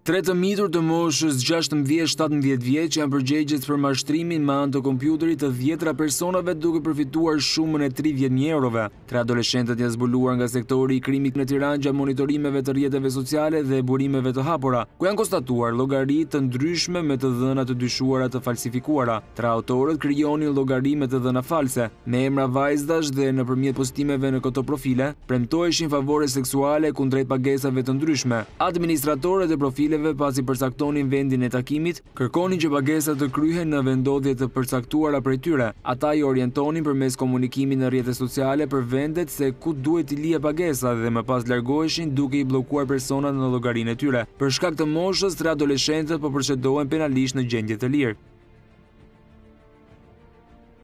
Tre të mitur të moshës 16-17 vjetë që janë përgjegjës për mashtrimin ma në të kompjuterit të djetra personave duke përfituar shumën e 30.000 eurove. Tre adoleshentet janë zbuluar nga sektori i krimik në tiran gja monitorimeve të rjetëve sociale dhe burimeve të hapora, ku janë konstatuar logarit të ndryshme me të dhëna të dyshuara të falsifikuara. Tre autorët kryoni logarit me të dhëna false, me emra vajzdash dhe në përmjet postimeve në këto profile, premtojshin favore seksuale kundrejt pagesave të ndryshme. Administratorët e pagesave pasi përsaktonin vendin e takimit, kërkonin që pagesat të kryhen në vendodhjet të përsaktuar apre tyre. Ata i orientonin për mes komunikimin në rjetës sociale për vendet se ku duhet i lija pagesat dhe më pas largoheshin duke i blokuar personat në llogarinë e tyre. Për shkak të moshës, tre adoleshentët po përshedohen penalisht në gjendje të lirë.